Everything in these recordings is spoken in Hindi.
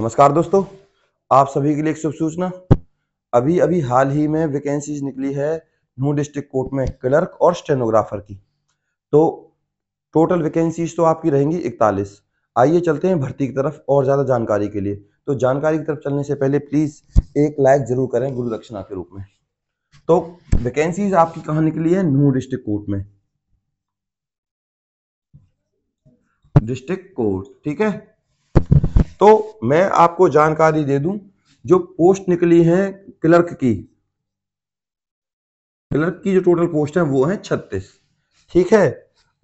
नमस्कार दोस्तों आप सभी के लिए एक शुभ सूचना अभी अभी हाल ही में वैकेंसीज निकली है नू डिस्ट्रिक्ट कोर्ट में क्लर्क और स्टेनोग्राफर की तो टोटल वैकेंसीज तो आपकी रहेंगी इकतालीस आइए चलते हैं भर्ती की तरफ और ज़्यादा जानकारी के लिए तो जानकारी की तरफ चलने से पहले प्लीज़ एक लाइक ज़रूर करें गुरु दक्षिणा के रूप में तो वैकेंसीज आपकी कहा निकली है नू डिस्ट्रिक्ट कोर्ट में डिस्ट्रिक्ट कोर्ट ठीक है तो मैं आपको जानकारी दे दूं जो पोस्ट निकली है क्लर्क की क्लर्क की जो टोटल पोस्ट है वो है छत्तीस ठीक है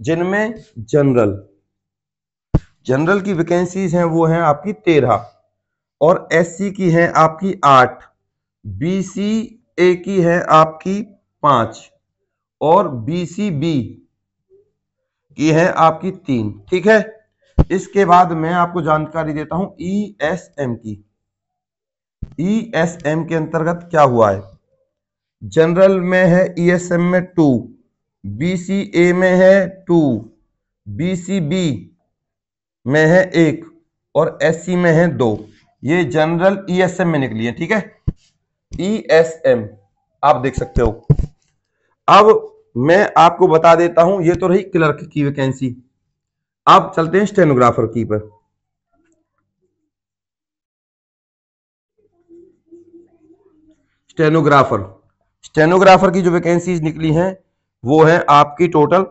जिनमें जनरल जनरल की वैकेंसीज हैं वो हैं आपकी तेरह और एससी की है आपकी आठ ए की है आपकी पांच और बी की है आपकी तीन ठीक है इसके बाद मैं आपको जानकारी देता हूं ईएसएम e की ईएसएम e के अंतर्गत क्या हुआ है जनरल में है ईएसएम e में टू बीसीए में है टू बीसीबी में है एक और एससी में है दो ये जनरल ईएसएम में निकली है ठीक है ईएसएम आप देख सकते हो अब मैं आपको बता देता हूं ये तो रही क्लर्क की वैकेंसी आप चलते हैं स्टेनोग्राफर की पर स्टेनोग्राफर स्टेनोग्राफर की जो वैकेंसीज निकली हैं वो है आपकी टोटल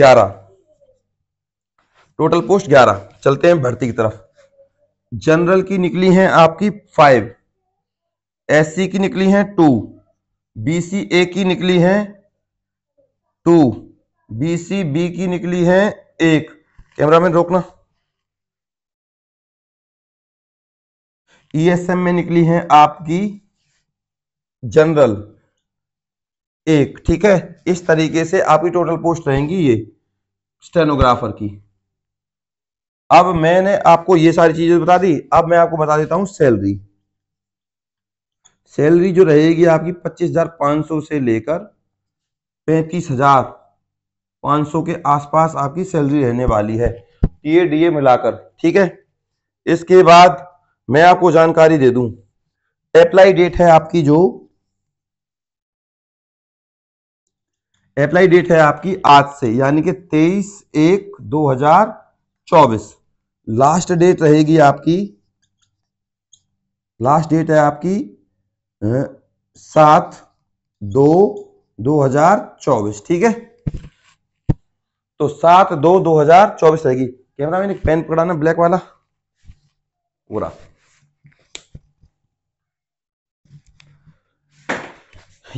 ग्यारह टोटल पोस्ट ग्यारह चलते हैं भर्ती की तरफ जनरल की निकली हैं आपकी फाइव एससी की निकली हैं टू बीसीए की निकली हैं टू बीसीबी की निकली हैं एक कैमरामैन रोकना ईएसएम e में निकली है आपकी जनरल एक ठीक है इस तरीके से आपकी टोटल पोस्ट रहेंगी ये स्टेनोग्राफर की अब मैंने आपको ये सारी चीजें बता दी अब मैं आपको बता देता हूं सैलरी सैलरी जो रहेगी आपकी पच्चीस हजार पांच सौ से लेकर 35,000 हजार 500 के आसपास आपकी सैलरी रहने वाली है टीए डीए मिलाकर ठीक है इसके बाद मैं आपको जानकारी दे दूं अप्लाई डेट है आपकी जो अप्लाई डेट है आपकी आज से यानी कि 23 एक 2024 लास्ट डेट रहेगी आपकी लास्ट डेट है आपकी सात दो 2024 ठीक है तो सात दो दो हजार चौबीस रहेगी कैमरा मैन एक पेन पकड़ाना ब्लैक वाला पूरा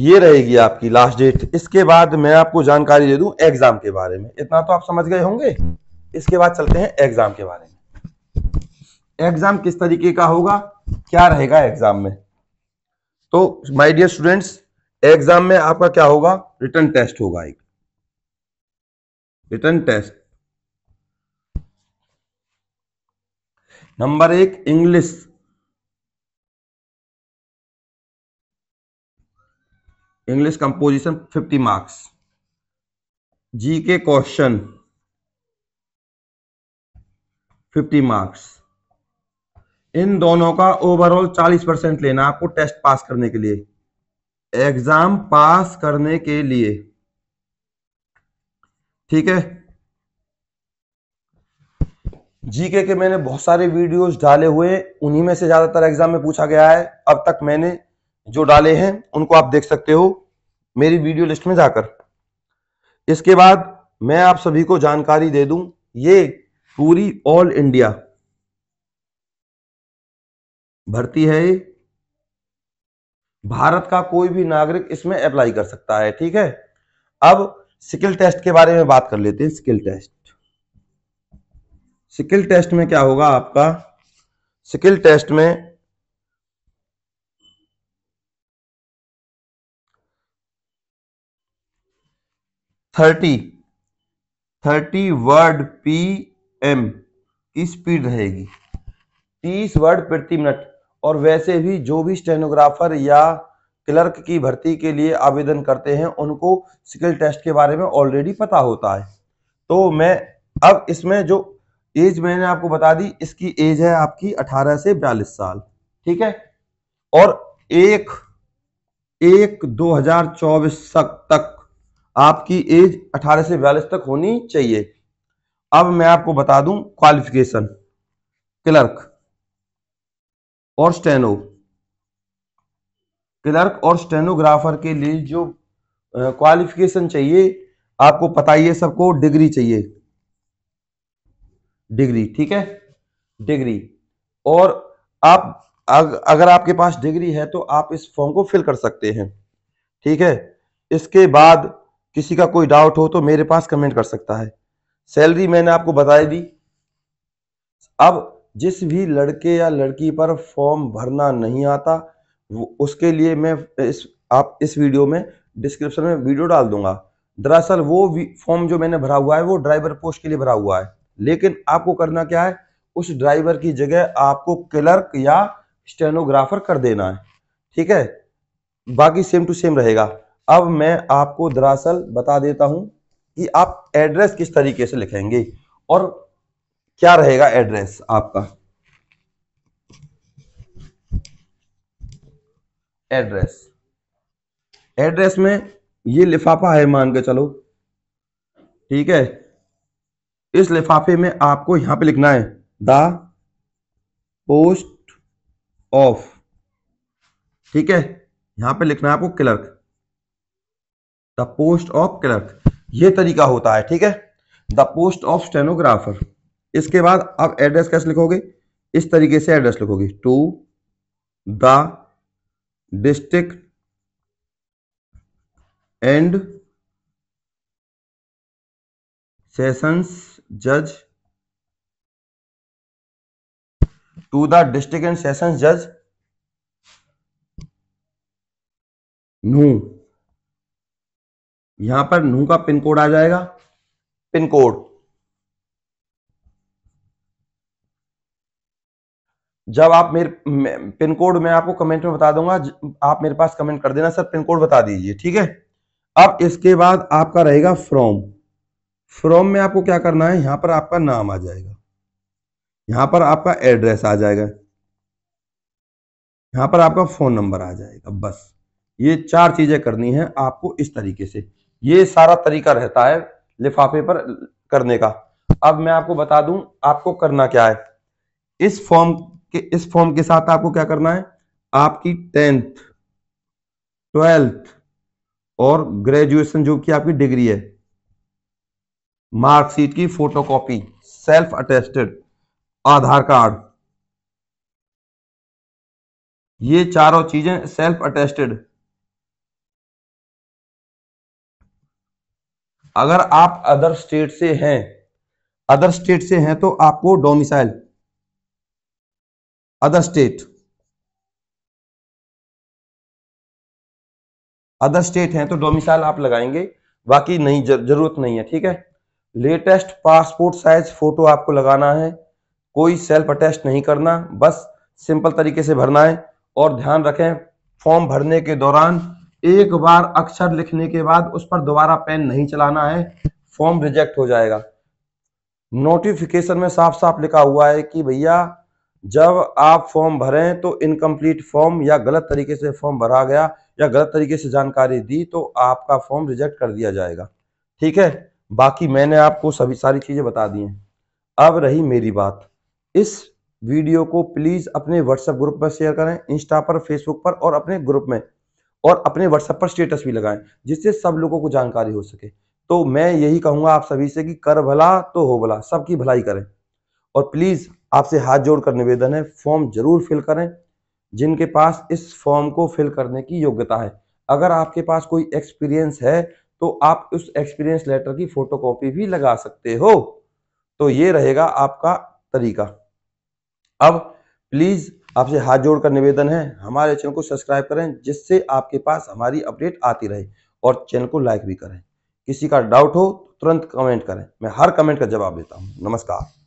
ये रहेगी आपकी लास्ट डेट इसके बाद मैं आपको जानकारी दे दूं एग्जाम के बारे में इतना तो आप समझ गए होंगे इसके बाद चलते हैं एग्जाम के बारे में एग्जाम किस तरीके का होगा क्या रहेगा एग्जाम में तो माय डियर स्टूडेंट्स एग्जाम में आपका क्या होगा रिटर्न टेस्ट होगा एक रिटर्न टेस्ट नंबर एक English English composition 50 marks G K question 50 marks in दोनों का ओवरऑल 40 परसेंट लेना आपको टेस्ट पास करने के लिए एग्जाम पास करने के लिए ठीक है जीके के मैंने बहुत सारे वीडियोस डाले हुए उन्हीं में से ज्यादातर एग्जाम में पूछा गया है अब तक मैंने जो डाले हैं उनको आप देख सकते हो मेरी वीडियो लिस्ट में जाकर इसके बाद मैं आप सभी को जानकारी दे दूं ये पूरी ऑल इंडिया भर्ती है भारत का कोई भी नागरिक इसमें अप्लाई कर सकता है ठीक है अब स्किल टेस्ट के बारे में बात कर लेते हैं स्किल टेस्ट स्किल टेस्ट में क्या होगा आपका स्किल टेस्ट में thirty thirty word P M की स्पीड रहेगी तीस वर्ड प्रति मिनट और वैसे भी जो भी स्टेनोग्राफर या क्लर्क की भर्ती के लिए आवेदन करते हैं उनको स्किल टेस्ट के बारे में ऑलरेडी पता होता है तो मैं अब इसमें जो एज मैंने आपको बता दी इसकी एज है आपकी 18 से बयालीस साल ठीक है और एक एक 2024 तक आपकी एज 18 से बयालीस तक होनी चाहिए अब मैं आपको बता दूं क्वालिफिकेशन क्लर्क और स्टेनो क्लर्क और स्टेनोग्राफर के लिए जो क्वालिफिकेशन चाहिए आपको पता ही है सबको डिग्री चाहिए डिग्री ठीक है डिग्री और आप अग, अगर आपके पास डिग्री है तो आप इस फॉर्म को फिल कर सकते हैं ठीक है इसके बाद किसी का कोई डाउट हो तो मेरे पास कमेंट कर सकता है सैलरी मैंने आपको बताई दी अब जिस भी लड़के या लड़की पर फॉर्म भरना नहीं आता उसके लिए मैं इस आप इस वीडियो में डिस्क्रिप्शन में वीडियो डाल दूंगा दरअसल वो फॉर्म जो मैंने भरा हुआ है वो ड्राइवर पोस्ट के लिए भरा हुआ है लेकिन आपको करना क्या है उस ड्राइवर की जगह आपको क्लर्क या स्टेनोग्राफर कर देना है ठीक है बाकी सेम टू सेम रहेगा अब मैं आपको दरअसल बता देता हूं कि आप एड्रेस किस तरीके से लिखेंगे और क्या रहेगा एड्रेस आपका एड्रेस एड्रेस में ये लिफाफा है मान के चलो ठीक है इस लिफाफे में आपको यहां पे लिखना है द पोस्ट ऑफ ठीक है यहां पे लिखना है आपको clerk the post of clerk ये तरीका होता है ठीक है द पोस्ट ऑफ स्टेनोग्राफर इसके बाद आप एड्रेस कैसे लिखोगे इस तरीके से एड्रेस लिखोगे to the district and sessions judge to the district and sessions judge नू यहां पर नू का पिन कोड आ जाएगा पिन कोड जब आप मेरे पिन कोड में आपको कमेंट में बता दूंगा आप मेरे पास कमेंट कर देना सर पिन कोड बता दीजिए ठीक है अब इसके बाद आपका रहेगा फ्रॉम फ्रॉम में आपको क्या करना है यहां पर आपका नाम आ जाएगा यहां पर आपका एड्रेस आ जाएगा यहां पर आपका फोन नंबर आ जाएगा बस ये चार चीजें करनी है आपको इस तरीके से ये सारा तरीका रहता है लिफाफे पर करने का अब मैं आपको बता दूं आपको करना क्या है इस फॉर्म कि इस फॉर्म के साथ आपको क्या करना है आपकी टेंथ ट्वेल्थ और ग्रेजुएशन जो कि आपकी डिग्री है मार्कशीट की photocopy self attested Aadhaar card ये चारों चीजें सेल्फ अटेस्टेड अगर आप अदर स्टेट से हैं अदर स्टेट से हैं तो आपको domicile other state other state हैं तो डोमिसाइल आप लगाएंगे बाकी नहीं जरूरत नहीं है ठीक है लेटेस्ट पासपोर्ट साइज फोटो आपको लगाना है कोई सेल्फ अटेस्ट नहीं करना बस सिंपल तरीके से भरना है और ध्यान रखें फॉर्म भरने के दौरान एक बार अक्षर लिखने के बाद उस पर दोबारा पेन नहीं चलाना है फॉर्म रिजेक्ट हो जाएगा नोटिफिकेशन में साफ साफ लिखा हुआ है कि भैया जब आप फॉर्म भरें तो इनकम्प्लीट फॉर्म या गलत तरीके से फॉर्म भरा गया या गलत तरीके से जानकारी दी तो आपका फॉर्म रिजेक्ट कर दिया जाएगा ठीक है बाकी मैंने आपको सभी सारी चीज़ें बता दी हैं अब रही मेरी बात इस वीडियो को प्लीज़ अपने व्हाट्सएप ग्रुप पर शेयर करें इंस्टा पर फेसबुक पर और अपने ग्रुप में और अपने व्हाट्सएप पर स्टेटस भी लगाएं जिससे सब लोगों को जानकारी हो सके तो मैं यही कहूँगा आप सभी से कि कर भला तो हो भला सबकी भलाई करें और प्लीज़ आपसे हाथ जोड़कर निवेदन है फॉर्म जरूर फिल करें जिनके पास इस फॉर्म को फिल करने की योग्यता है अगर आपके पास कोई एक्सपीरियंस है तो आप उस एक्सपीरियंस लेटर की फोटोकॉपी भी लगा सकते हो तो ये रहेगा आपका तरीका अब प्लीज आपसे हाथ जोड़कर निवेदन है हमारे चैनल को सब्सक्राइब करें जिससे आपके पास हमारी अपडेट आती रहे और चैनल को लाइक भी करें किसी का डाउट हो तो तुरंत कमेंट करें मैं हर कमेंट का जवाब देता हूं नमस्कार